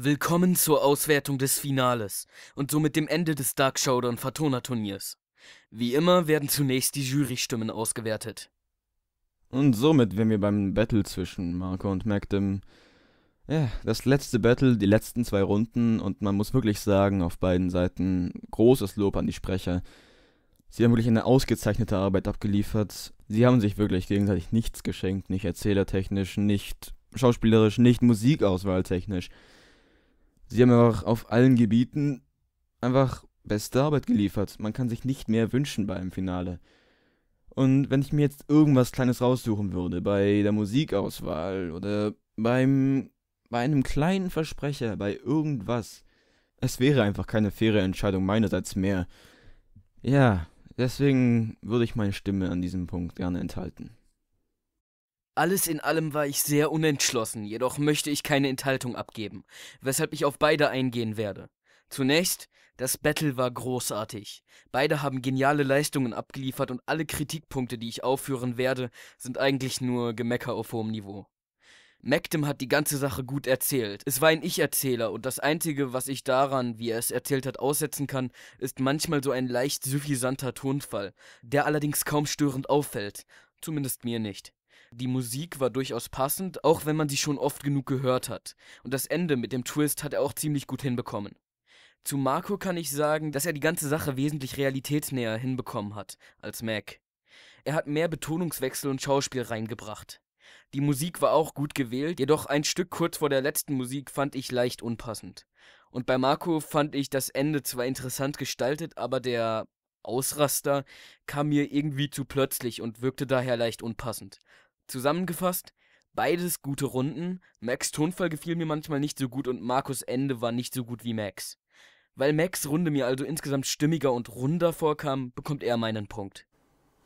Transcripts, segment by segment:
Willkommen zur Auswertung des Finales und somit dem Ende des Dark Showdown Fatona Turniers. Wie immer werden zunächst die Jurystimmen ausgewertet. Und somit wären wir beim Battle zwischen Marco und Magnum. Ja, das letzte Battle, die letzten zwei Runden und man muss wirklich sagen, auf beiden Seiten großes Lob an die Sprecher. Sie haben wirklich eine ausgezeichnete Arbeit abgeliefert. Sie haben sich wirklich gegenseitig nichts geschenkt, nicht erzählertechnisch, nicht schauspielerisch, nicht musikauswahltechnisch. technisch Sie haben einfach auf allen Gebieten einfach beste Arbeit geliefert. Man kann sich nicht mehr wünschen beim Finale. Und wenn ich mir jetzt irgendwas Kleines raussuchen würde, bei der Musikauswahl oder beim, bei einem kleinen Versprecher, bei irgendwas, es wäre einfach keine faire Entscheidung meinerseits mehr. Ja, deswegen würde ich meine Stimme an diesem Punkt gerne enthalten. Alles in allem war ich sehr unentschlossen, jedoch möchte ich keine Enthaltung abgeben, weshalb ich auf beide eingehen werde. Zunächst, das Battle war großartig. Beide haben geniale Leistungen abgeliefert und alle Kritikpunkte, die ich aufführen werde, sind eigentlich nur Gemecker auf hohem Niveau. Macdem hat die ganze Sache gut erzählt. Es war ein Ich-Erzähler und das Einzige, was ich daran, wie er es erzählt hat, aussetzen kann, ist manchmal so ein leicht suffisanter Tonfall, der allerdings kaum störend auffällt. Zumindest mir nicht. Die Musik war durchaus passend, auch wenn man sie schon oft genug gehört hat. Und das Ende mit dem Twist hat er auch ziemlich gut hinbekommen. Zu Marco kann ich sagen, dass er die ganze Sache wesentlich realitätsnäher hinbekommen hat als Mac. Er hat mehr Betonungswechsel und Schauspiel reingebracht. Die Musik war auch gut gewählt, jedoch ein Stück kurz vor der letzten Musik fand ich leicht unpassend. Und bei Marco fand ich das Ende zwar interessant gestaltet, aber der Ausraster kam mir irgendwie zu plötzlich und wirkte daher leicht unpassend. Zusammengefasst, beides gute Runden. Max Tonfall gefiel mir manchmal nicht so gut und Markus Ende war nicht so gut wie Max. Weil Max Runde mir also insgesamt stimmiger und runder vorkam, bekommt er meinen Punkt.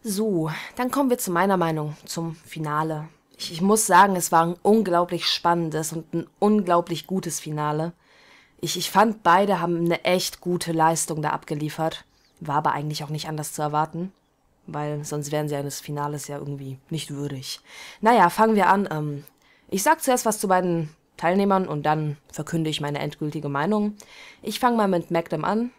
So, dann kommen wir zu meiner Meinung, zum Finale. Ich, ich muss sagen, es war ein unglaublich spannendes und ein unglaublich gutes Finale. Ich, ich fand, beide haben eine echt gute Leistung da abgeliefert. War aber eigentlich auch nicht anders zu erwarten weil sonst wären sie eines Finales ja irgendwie nicht würdig. Naja, fangen wir an. Ähm, ich sag zuerst was zu beiden Teilnehmern und dann verkünde ich meine endgültige Meinung. Ich fange mal mit Magnum an.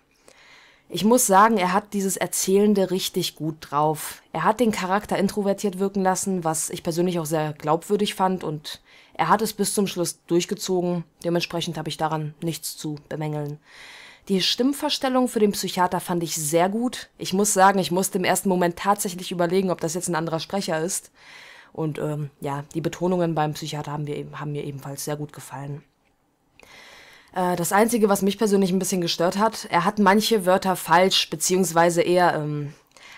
Ich muss sagen, er hat dieses Erzählende richtig gut drauf. Er hat den Charakter introvertiert wirken lassen, was ich persönlich auch sehr glaubwürdig fand und er hat es bis zum Schluss durchgezogen. Dementsprechend habe ich daran nichts zu bemängeln. Die Stimmverstellung für den Psychiater fand ich sehr gut. Ich muss sagen, ich musste im ersten Moment tatsächlich überlegen, ob das jetzt ein anderer Sprecher ist. Und ähm, ja, die Betonungen beim Psychiater haben, wir, haben mir ebenfalls sehr gut gefallen. Äh, das Einzige, was mich persönlich ein bisschen gestört hat, er hat manche Wörter falsch, beziehungsweise eher ähm,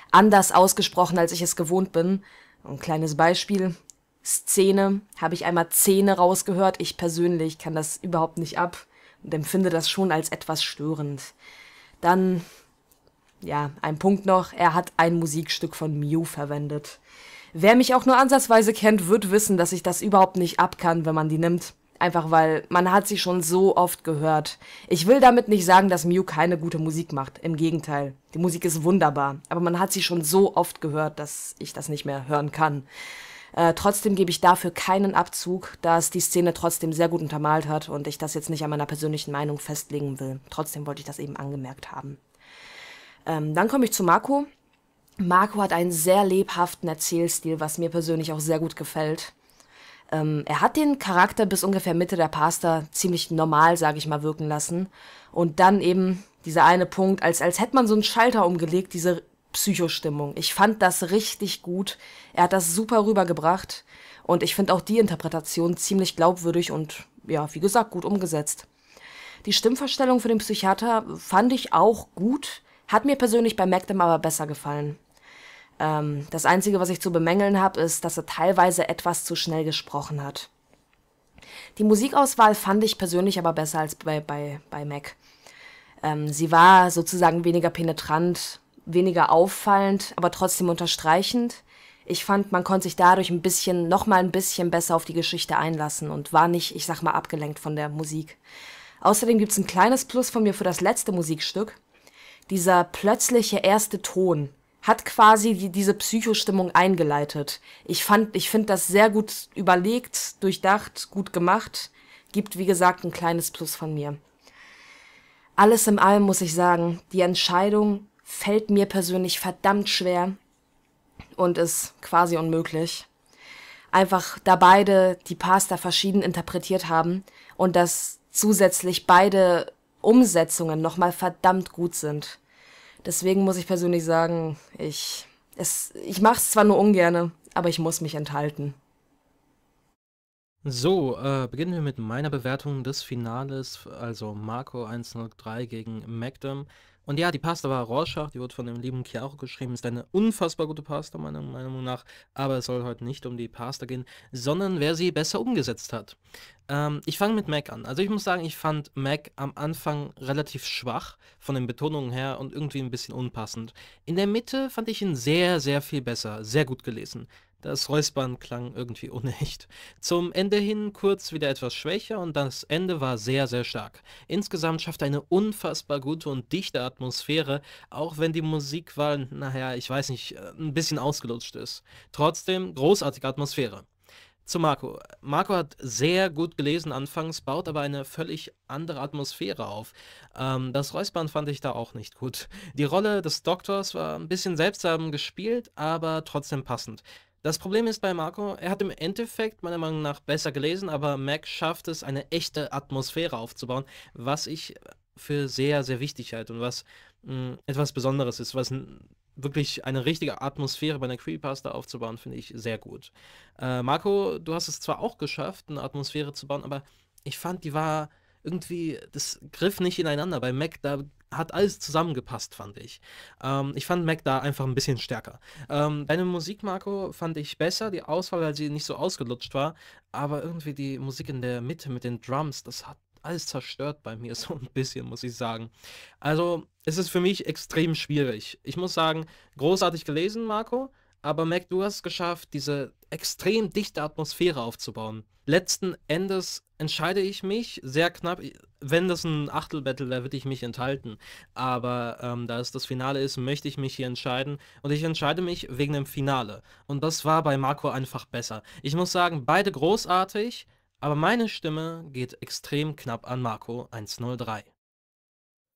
anders ausgesprochen, als ich es gewohnt bin. Ein kleines Beispiel. Szene, habe ich einmal Zähne rausgehört. Ich persönlich kann das überhaupt nicht ab und empfinde das schon als etwas störend. Dann, ja, ein Punkt noch, er hat ein Musikstück von Mew verwendet. Wer mich auch nur ansatzweise kennt, wird wissen, dass ich das überhaupt nicht abkann, wenn man die nimmt. Einfach weil man hat sie schon so oft gehört. Ich will damit nicht sagen, dass Mew keine gute Musik macht. Im Gegenteil. Die Musik ist wunderbar. Aber man hat sie schon so oft gehört, dass ich das nicht mehr hören kann. Äh, trotzdem gebe ich dafür keinen Abzug, da es die Szene trotzdem sehr gut untermalt hat und ich das jetzt nicht an meiner persönlichen Meinung festlegen will. Trotzdem wollte ich das eben angemerkt haben. Ähm, dann komme ich zu Marco. Marco hat einen sehr lebhaften Erzählstil, was mir persönlich auch sehr gut gefällt. Ähm, er hat den Charakter bis ungefähr Mitte der Pasta ziemlich normal, sage ich mal, wirken lassen. Und dann eben dieser eine Punkt, als, als hätte man so einen Schalter umgelegt, diese Psychostimmung. Ich fand das richtig gut. Er hat das super rübergebracht und ich finde auch die Interpretation ziemlich glaubwürdig und ja, wie gesagt, gut umgesetzt. Die Stimmverstellung für den Psychiater fand ich auch gut, hat mir persönlich bei Magnum aber besser gefallen. Ähm, das Einzige, was ich zu bemängeln habe, ist, dass er teilweise etwas zu schnell gesprochen hat. Die Musikauswahl fand ich persönlich aber besser als bei, bei, bei Mac. Ähm, sie war sozusagen weniger penetrant, weniger auffallend, aber trotzdem unterstreichend. Ich fand, man konnte sich dadurch ein bisschen, nochmal ein bisschen besser auf die Geschichte einlassen und war nicht, ich sag mal, abgelenkt von der Musik. Außerdem gibt's ein kleines Plus von mir für das letzte Musikstück. Dieser plötzliche erste Ton hat quasi die, diese Psychostimmung eingeleitet. Ich fand, ich finde das sehr gut überlegt, durchdacht, gut gemacht. Gibt, wie gesagt, ein kleines Plus von mir. Alles in allem muss ich sagen, die Entscheidung, fällt mir persönlich verdammt schwer und ist quasi unmöglich. Einfach da beide die Pasta verschieden interpretiert haben und dass zusätzlich beide Umsetzungen nochmal verdammt gut sind. Deswegen muss ich persönlich sagen, ich, es, ich mach's zwar nur ungerne, aber ich muss mich enthalten. So, äh, beginnen wir mit meiner Bewertung des Finales, also Marco 103 gegen Magnum. Und ja, die Pasta war Rorschach, die wurde von dem lieben Chiaro geschrieben, ist eine unfassbar gute Pasta, meiner Meinung nach. Aber es soll heute nicht um die Pasta gehen, sondern wer sie besser umgesetzt hat. Ähm, ich fange mit Mac an. Also ich muss sagen, ich fand Mac am Anfang relativ schwach von den Betonungen her und irgendwie ein bisschen unpassend. In der Mitte fand ich ihn sehr, sehr viel besser, sehr gut gelesen. Das Räuspern klang irgendwie unecht. Zum Ende hin kurz wieder etwas schwächer und das Ende war sehr, sehr stark. Insgesamt schafft eine unfassbar gute und dichte Atmosphäre, auch wenn die Musikwahl, naja, ich weiß nicht, äh, ein bisschen ausgelutscht ist. Trotzdem großartige Atmosphäre. Zu Marco. Marco hat sehr gut gelesen anfangs, baut aber eine völlig andere Atmosphäre auf. Ähm, das Räuspern fand ich da auch nicht gut. Die Rolle des Doktors war ein bisschen seltsam gespielt, aber trotzdem passend. Das Problem ist bei Marco, er hat im Endeffekt meiner Meinung nach besser gelesen, aber Mac schafft es, eine echte Atmosphäre aufzubauen, was ich für sehr, sehr wichtig halte und was mh, mm, etwas Besonderes ist, was wirklich eine richtige Atmosphäre bei einer Creepypasta aufzubauen, finde ich sehr gut. Äh, Marco, du hast es zwar auch geschafft, eine Atmosphäre zu bauen, aber ich fand, die war irgendwie, das griff nicht ineinander. Bei Mac, da hat alles zusammengepasst, fand ich. Ähm, ich fand Mac da einfach ein bisschen stärker. Ähm, deine Musik, Marco, fand ich besser, die Auswahl, weil sie nicht so ausgelutscht war, aber irgendwie die Musik in der Mitte mit den Drums, das hat alles zerstört bei mir, so ein bisschen, muss ich sagen. Also, es ist für mich extrem schwierig. Ich muss sagen, großartig gelesen, Marco, aber Mac, du hast es geschafft, diese extrem dichte Atmosphäre aufzubauen. Letzten Endes entscheide ich mich sehr knapp, wenn das ein Achtel-Battle wäre, würde ich mich enthalten. Aber ähm, da es das Finale ist, möchte ich mich hier entscheiden. Und ich entscheide mich wegen dem Finale. Und das war bei Marco einfach besser. Ich muss sagen, beide großartig, aber meine Stimme geht extrem knapp an Marco 103.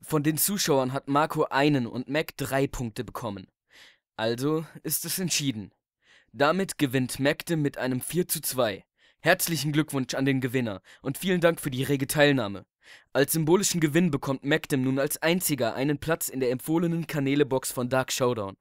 Von den Zuschauern hat Marco einen und Mac drei Punkte bekommen. Also ist es entschieden. Damit gewinnt Mägde mit einem 4:2. Herzlichen Glückwunsch an den Gewinner und vielen Dank für die rege Teilnahme. Als symbolischen Gewinn bekommt Magnum nun als einziger einen Platz in der empfohlenen Kanälebox von Dark Showdown.